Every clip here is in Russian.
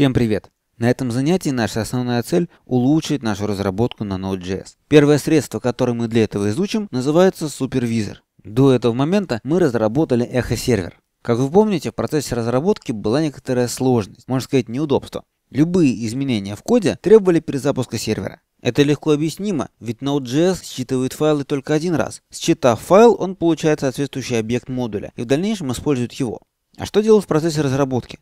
Всем привет! На этом занятии наша основная цель – улучшить нашу разработку на Node.js. Первое средство, которое мы для этого изучим, называется супервизор. До этого момента мы разработали эхо-сервер. Как вы помните, в процессе разработки была некоторая сложность, можно сказать неудобство. Любые изменения в коде требовали перезапуска сервера. Это легко объяснимо, ведь Node.js считывает файлы только один раз. Считав файл, он получает соответствующий объект модуля и в дальнейшем использует его. А что делать в процессе разработки?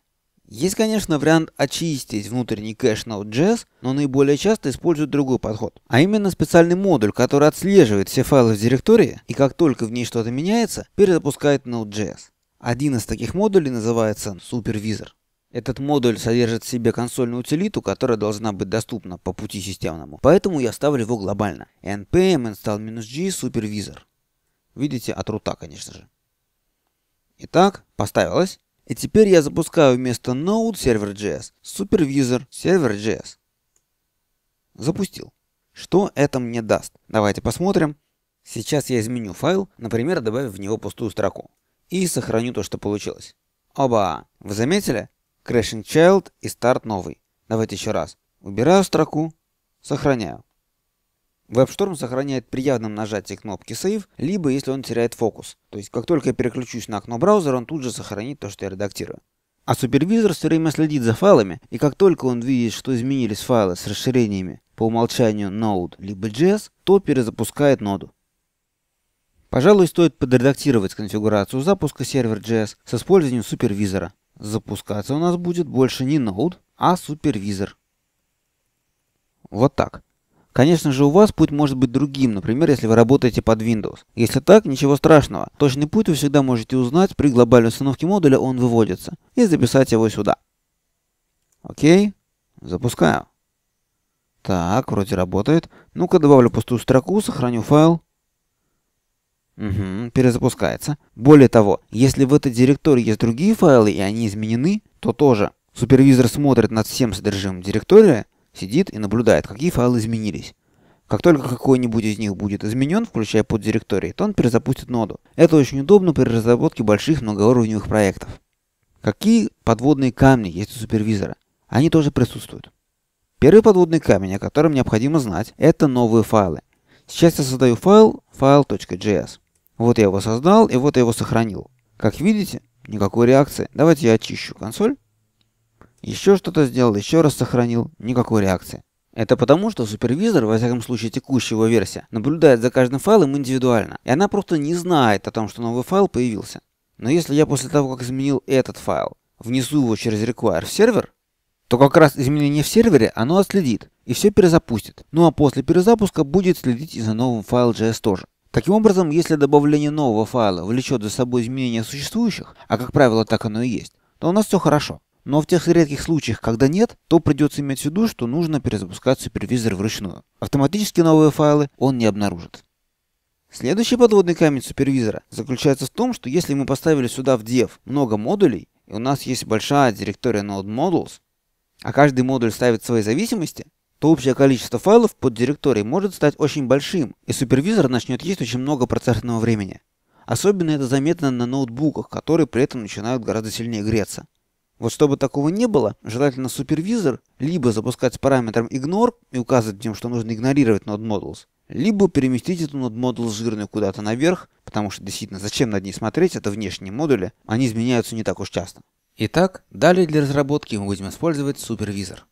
Есть, конечно, вариант очистить внутренний кэш Node.js, но наиболее часто используют другой подход, а именно специальный модуль, который отслеживает все файлы в директории и как только в ней что-то меняется, перезапускает Node.js. Один из таких модулей называется Supervisor. Этот модуль содержит в себе консольную утилиту, которая должна быть доступна по пути системному, поэтому я ставлю его глобально. npm install-g supervisor. Видите, от рута, конечно же. Итак, поставилось. И теперь я запускаю вместо Node Server.js Supervisor Server.js. Запустил. Что это мне даст? Давайте посмотрим. Сейчас я изменю файл, например, добавив в него пустую строку. И сохраню то, что получилось. Оба! Вы заметили? Crashing Child и старт новый. Давайте еще раз. Убираю строку, сохраняю. WebStorm сохраняет при явном нажатии кнопки Save, либо если он теряет фокус. То есть как только я переключусь на окно браузера, он тут же сохранит то, что я редактирую. А супервизор все время следит за файлами, и как только он видит, что изменились файлы с расширениями по умолчанию Node либо JS, то перезапускает ноду. Пожалуй, стоит подредактировать конфигурацию запуска сервер JS с использованием супервизора. Запускаться у нас будет больше не Node, а супервизор. Вот так. Конечно же, у вас путь может быть другим, например, если вы работаете под Windows. Если так, ничего страшного. Точный путь вы всегда можете узнать, при глобальной установке модуля он выводится, и записать его сюда. Окей, запускаю. Так, вроде работает. Ну-ка, добавлю пустую строку, сохраню файл. Угу, перезапускается. Более того, если в этой директории есть другие файлы и они изменены, то тоже супервизор смотрит над всем содержимым директории, сидит и наблюдает, какие файлы изменились. Как только какой-нибудь из них будет изменен, включая поддиректории, то он перезапустит ноду. Это очень удобно при разработке больших многоуровневых проектов. Какие подводные камни есть у супервизора? Они тоже присутствуют. Первый подводный камень, о котором необходимо знать, это новые файлы. Сейчас я создаю файл file.js. Вот я его создал и вот я его сохранил. Как видите, никакой реакции. Давайте я очищу консоль. Еще что-то сделал, еще раз сохранил, никакой реакции. Это потому, что супервизор, во всяком случае текущего версия, наблюдает за каждым файлом индивидуально, и она просто не знает о том, что новый файл появился. Но если я после того, как изменил этот файл, внесу его через require в сервер, то как раз изменение в сервере оно отследит и все перезапустит. Ну а после перезапуска будет следить и за новым файл.js тоже. Таким образом, если добавление нового файла влечет за собой изменения существующих, а как правило так оно и есть, то у нас все хорошо. Но в тех редких случаях, когда нет, то придется иметь в виду, что нужно перезапускать супервизор вручную. Автоматически новые файлы он не обнаружит. Следующий подводный камень супервизора заключается в том, что если мы поставили сюда в dev много модулей, и у нас есть большая директория node modules, а каждый модуль ставит свои зависимости, то общее количество файлов под директорией может стать очень большим, и супервизор начнет есть очень много процентного времени. Особенно это заметно на ноутбуках, которые при этом начинают гораздо сильнее греться. Вот чтобы такого не было, желательно супервизор либо запускать с параметром ignore и указывать тем, что нужно игнорировать node models, либо переместить эту node model жирную куда-то наверх, потому что действительно зачем над ней смотреть, это внешние модули, они изменяются не так уж часто. Итак, далее для разработки мы будем использовать супервизор.